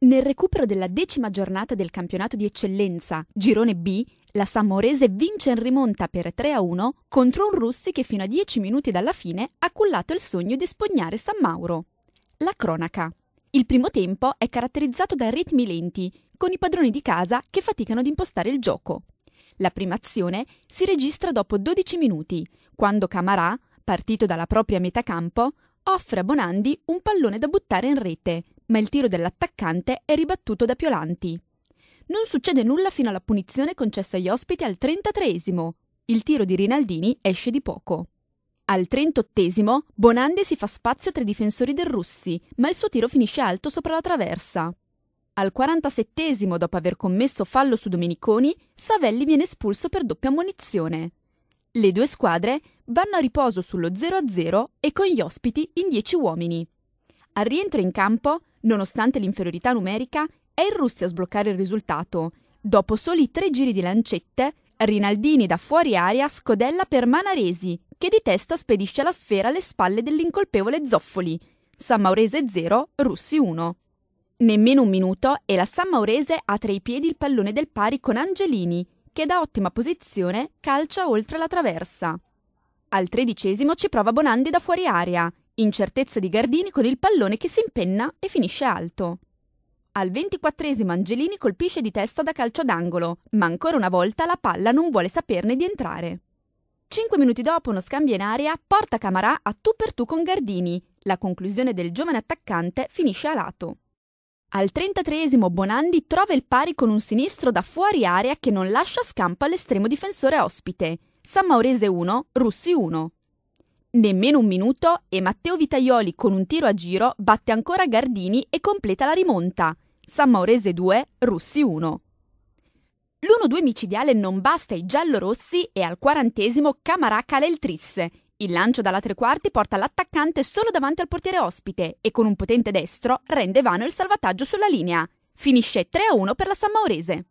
Nel recupero della decima giornata del campionato di eccellenza, girone B, la Samorese vince in rimonta per 3-1 contro un Russi che fino a 10 minuti dalla fine ha cullato il sogno di espugnare San Mauro. La cronaca. Il primo tempo è caratterizzato da ritmi lenti, con i padroni di casa che faticano ad impostare il gioco. La prima azione si registra dopo 12 minuti, quando Camarà, partito dalla propria metà campo, offre a Bonandi un pallone da buttare in rete, ma il tiro dell'attaccante è ribattuto da Piolanti. Non succede nulla fino alla punizione concessa agli ospiti al 33 Il tiro di Rinaldini esce di poco. Al 38esimo Bonandi si fa spazio tra i difensori del Russi, ma il suo tiro finisce alto sopra la traversa. Al 47 dopo aver commesso fallo su Domeniconi, Savelli viene espulso per doppia munizione. Le due squadre vanno a riposo sullo 0-0 e con gli ospiti in 10 uomini. Al rientro in campo, Nonostante l'inferiorità numerica, è il Russia a sbloccare il risultato. Dopo soli tre giri di lancette, Rinaldini da fuori aria scodella per Manaresi, che di testa spedisce la sfera alle spalle dell'incolpevole Zoffoli. San Maurese 0, Russi 1. Nemmeno un minuto e la San Maurese ha tra i piedi il pallone del pari con Angelini, che da ottima posizione calcia oltre la traversa. Al tredicesimo ci prova Bonandi da fuori aria, Incertezza di Gardini con il pallone che si impenna e finisce alto. Al 24 Angelini colpisce di testa da calcio d'angolo, ma ancora una volta la palla non vuole saperne di entrare. Cinque minuti dopo uno scambio in aria porta Camarà a tu per tu con Gardini. La conclusione del giovane attaccante finisce a lato. Al 33 Bonandi trova il pari con un sinistro da fuori area che non lascia scampo all'estremo difensore ospite. San Maurese 1, Russi 1. Nemmeno un minuto e Matteo Vitaioli con un tiro a giro batte ancora Gardini e completa la rimonta. San Maurese 2, Russi 1. L'1-2 micidiale non basta ai giallorossi e al quarantesimo Camarà cala Il lancio dalla tre quarti porta l'attaccante solo davanti al portiere ospite e con un potente destro rende vano il salvataggio sulla linea. Finisce 3-1 per la San Maurese.